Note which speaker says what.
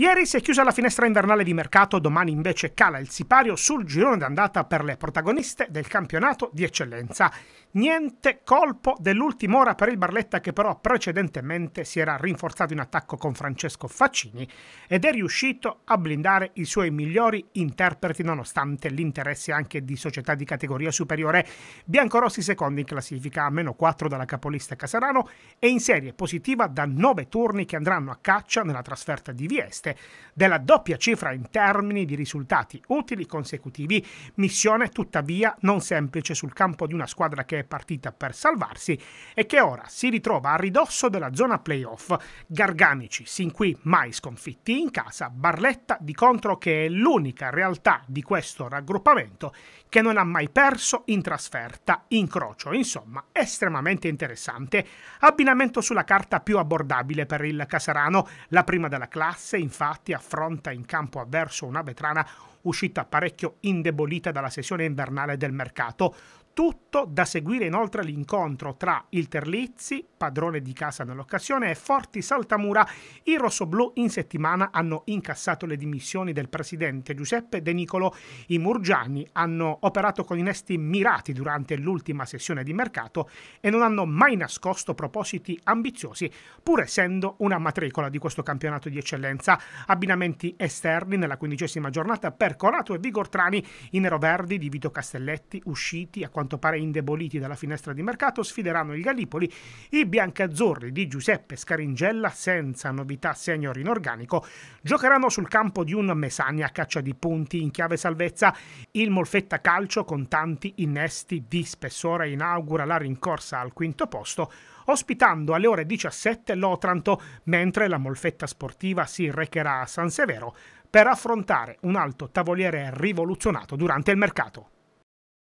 Speaker 1: Ieri si è chiusa la finestra invernale di mercato, domani invece cala il sipario sul girone d'andata per le protagoniste del campionato di eccellenza. Niente colpo dell'ultima ora per il Barletta che però precedentemente si era rinforzato in attacco con Francesco Faccini ed è riuscito a blindare i suoi migliori interpreti nonostante l'interesse anche di società di categoria superiore. Biancorossi secondo in classifica a meno 4 dalla capolista Casarano e in serie positiva da 9 turni che andranno a caccia nella trasferta di Vieste parte della doppia cifra in termini di risultati utili consecutivi, missione tuttavia non semplice sul campo di una squadra che è partita per salvarsi e che ora si ritrova a ridosso della zona playoff. Garganici, sin qui mai sconfitti in casa, Barletta di contro che è l'unica realtà di questo raggruppamento che non ha mai perso in trasferta, incrocio, insomma, estremamente interessante. Abbinamento sulla carta più abbordabile per il Casarano, la prima della classe, in infatti affronta in campo avverso una vetrana uscita parecchio indebolita dalla sessione invernale del mercato. Tutto da seguire inoltre l'incontro tra il Terlizzi, padrone di casa nell'occasione, e Forti Saltamura. I rossoblù in settimana hanno incassato le dimissioni del presidente Giuseppe De Nicolo. I Murgiani hanno operato con innesti mirati durante l'ultima sessione di mercato e non hanno mai nascosto propositi ambiziosi, pur essendo una matricola di questo campionato di eccellenza abbinamenti esterni nella quindicesima giornata per Corato e Vigortrani, i neroverdi di Vito Castelletti, usciti a quanto pare indeboliti dalla finestra di mercato, sfideranno il Gallipoli, i biancazzurri di Giuseppe Scaringella, senza novità senior in organico, giocheranno sul campo di un Mesani a caccia di punti in chiave salvezza. Il Molfetta Calcio con tanti innesti di spessore inaugura la rincorsa al quinto posto, ospitando alle ore 17 l'Otranto, mentre la Molfetta Sportiva si recherà sbarcherà a San Severo per affrontare un alto tavoliere rivoluzionato durante il mercato.